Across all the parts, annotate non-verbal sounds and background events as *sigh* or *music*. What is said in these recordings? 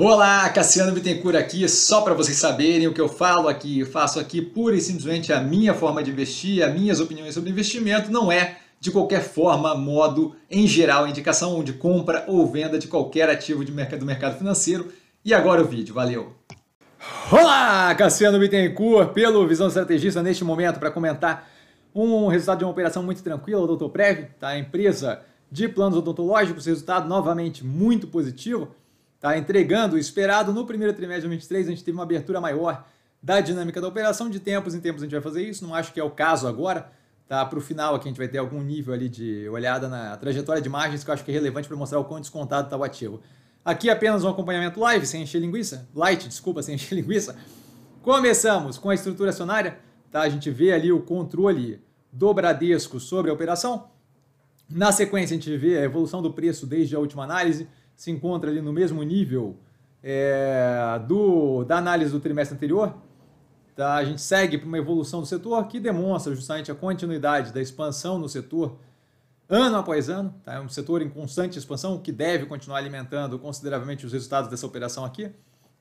Olá, Cassiano Bittencourt aqui, só para vocês saberem o que eu falo aqui, eu faço aqui pura e simplesmente a minha forma de investir, as minhas opiniões sobre investimento, não é de qualquer forma, modo, em geral, indicação de compra ou venda de qualquer ativo de mercado, do mercado financeiro. E agora o vídeo, valeu! Olá, Cassiano Bittencourt, pelo Visão Estrategista neste momento para comentar um resultado de uma operação muito tranquila, o Doutor Prev, tá? a empresa de planos odontológicos, resultado novamente muito positivo. Tá entregando o esperado no primeiro trimestre de 2023, a gente teve uma abertura maior da dinâmica da operação. De tempos em tempos a gente vai fazer isso, não acho que é o caso agora. Tá, para o final aqui a gente vai ter algum nível ali de olhada na trajetória de margens que eu acho que é relevante para mostrar o quão descontado está o ativo. Aqui apenas um acompanhamento live, sem encher linguiça. Light, desculpa, sem *laughs* encher linguiça. Começamos com a estrutura acionária. Tá? A gente vê ali o controle do Bradesco sobre a operação. Na sequência, a gente vê a evolução do preço desde a última análise se encontra ali no mesmo nível é, do, da análise do trimestre anterior, tá? a gente segue para uma evolução do setor que demonstra justamente a continuidade da expansão no setor ano após ano. Tá? É um setor em constante expansão, que deve continuar alimentando consideravelmente os resultados dessa operação aqui.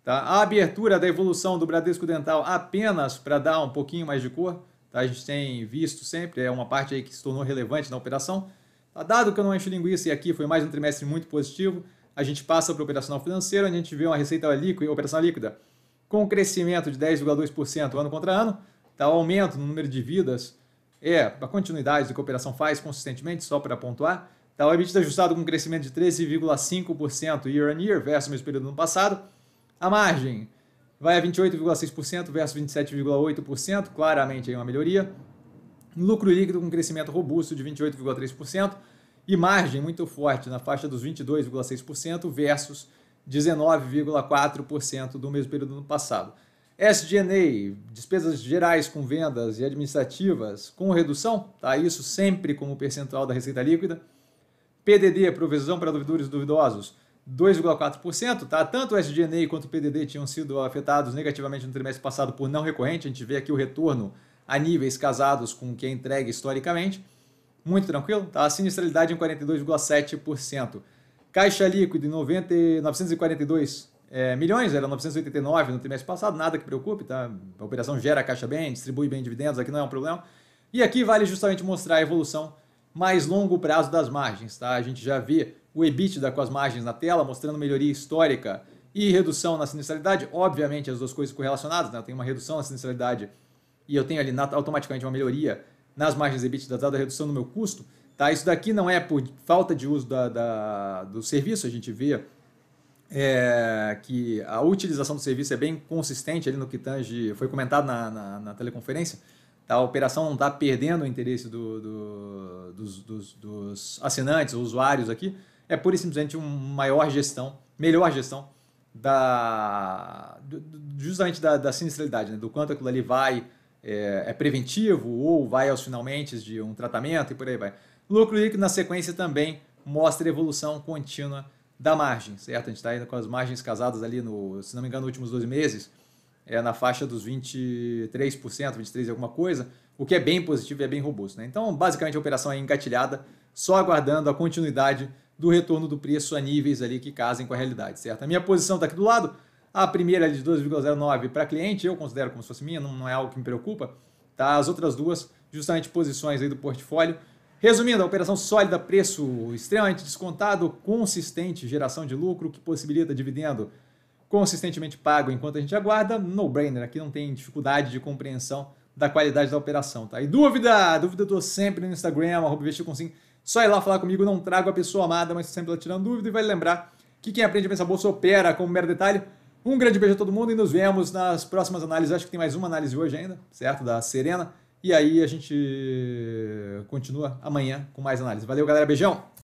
Tá? A abertura da evolução do Bradesco Dental apenas para dar um pouquinho mais de cor. Tá? A gente tem visto sempre, é uma parte aí que se tornou relevante na operação. Tá? Dado que eu não encho linguiça e aqui foi mais um trimestre muito positivo, a gente passa para o operacional financeiro, a gente vê uma receita líquida, operacional líquida com um crescimento de 10,2% ano contra ano, tá? o aumento no número de vidas é a continuidade do que a operação faz consistentemente, só para pontuar. Tá? O EBITDA ajustado com um crescimento de 13,5% year on year versus o mesmo período do ano passado. A margem vai a 28,6% versus 27,8%, claramente aí uma melhoria. Lucro líquido com crescimento robusto de 28,3% e margem muito forte na faixa dos 22,6% versus 19,4% do mesmo período do ano passado. SG&A, despesas gerais com vendas e administrativas com redução, tá? Isso sempre como percentual da receita líquida. PDD, provisão para duvidores e duvidosos, 2,4%, tá? Tanto o SG&A quanto o PDD tinham sido afetados negativamente no trimestre passado por não recorrente. A gente vê aqui o retorno a níveis casados com o que é entregue historicamente. Muito tranquilo, tá? A sinistralidade em 42,7%. Caixa líquida em 90, 942 é, milhões, era 989 no trimestre passado, nada que preocupe, tá? A operação gera caixa bem, distribui bem dividendos, aqui não é um problema. E aqui vale justamente mostrar a evolução mais longo prazo das margens, tá? A gente já vê o EBITDA com as margens na tela, mostrando melhoria histórica e redução na sinistralidade, obviamente as duas coisas correlacionadas, né? Eu tenho uma redução na sinistralidade e eu tenho ali automaticamente uma melhoria nas margens EBITDA, dada a redução no meu custo, tá? Isso daqui não é por falta de uso da, da do serviço, a gente vê é, que a utilização do serviço é bem consistente ali no que tange, foi comentado na, na, na teleconferência, tá? a operação não está perdendo o interesse do, do, dos, dos, dos, assinantes, usuários aqui, é pura e simplesmente uma maior gestão, melhor gestão da, justamente da, da sinistralidade, né? do quanto aquilo ali vai é, é preventivo ou vai aos finalmente de um tratamento e por aí vai. Lucro líquido na sequência também mostra evolução contínua da margem, certo? A gente está indo com as margens casadas ali no, se não me engano, nos últimos dois meses, é na faixa dos 23%, 23% alguma coisa, o que é bem positivo e é bem robusto. Né? Então, basicamente, a operação é engatilhada, só aguardando a continuidade do retorno do preço a níveis ali que casem com a realidade, certo? A minha posição está aqui do lado, a primeira é de 2,09 para cliente, eu considero como se fosse minha, não, não é algo que me preocupa. Tá? As outras duas, justamente posições aí do portfólio. Resumindo, a operação sólida, preço extremamente descontado, consistente geração de lucro que possibilita dividendo consistentemente pago enquanto a gente aguarda, no-brainer, aqui não tem dificuldade de compreensão da qualidade da operação, tá? E dúvida, dúvida eu tô sempre no Instagram, arroba sim só ir lá falar comigo, não trago a pessoa amada, mas sempre lá tirando dúvida e vai lembrar que quem aprende a pensar bolsa opera como mero detalhe, um grande beijo a todo mundo e nos vemos nas próximas análises. Acho que tem mais uma análise hoje ainda, certo? Da Serena. E aí a gente continua amanhã com mais análise. Valeu, galera. Beijão!